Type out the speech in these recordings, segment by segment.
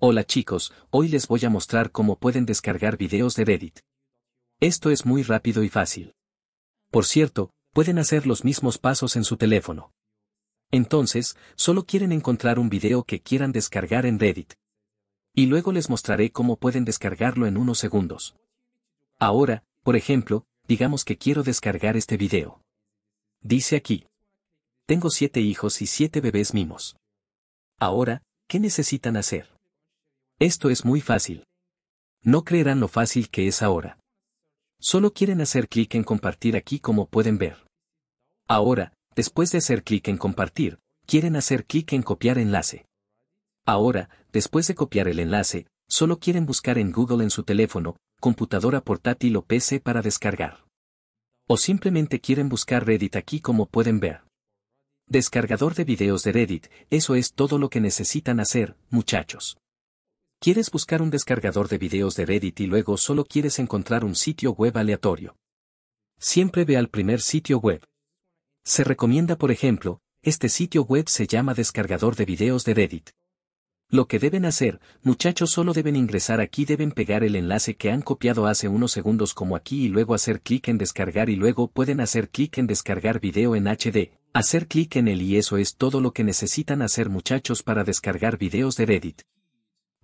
Hola chicos, hoy les voy a mostrar cómo pueden descargar videos de Reddit. Esto es muy rápido y fácil. Por cierto, pueden hacer los mismos pasos en su teléfono. Entonces, solo quieren encontrar un video que quieran descargar en Reddit. Y luego les mostraré cómo pueden descargarlo en unos segundos. Ahora, por ejemplo, digamos que quiero descargar este video. Dice aquí. Tengo siete hijos y siete bebés mimos. Ahora, ¿qué necesitan hacer? Esto es muy fácil. No creerán lo fácil que es ahora. Solo quieren hacer clic en compartir aquí como pueden ver. Ahora, después de hacer clic en compartir, quieren hacer clic en copiar enlace. Ahora, después de copiar el enlace, solo quieren buscar en Google en su teléfono, computadora portátil o PC para descargar. O simplemente quieren buscar Reddit aquí como pueden ver. Descargador de videos de Reddit, eso es todo lo que necesitan hacer, muchachos. ¿Quieres buscar un descargador de videos de Reddit y luego solo quieres encontrar un sitio web aleatorio? Siempre ve al primer sitio web. Se recomienda, por ejemplo, este sitio web se llama descargador de videos de Reddit. Lo que deben hacer, muchachos, solo deben ingresar aquí, deben pegar el enlace que han copiado hace unos segundos como aquí y luego hacer clic en descargar y luego pueden hacer clic en descargar video en HD, hacer clic en él y eso es todo lo que necesitan hacer muchachos para descargar videos de Reddit.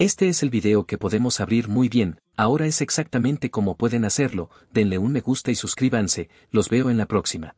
Este es el video que podemos abrir muy bien, ahora es exactamente como pueden hacerlo, denle un me gusta y suscríbanse, los veo en la próxima.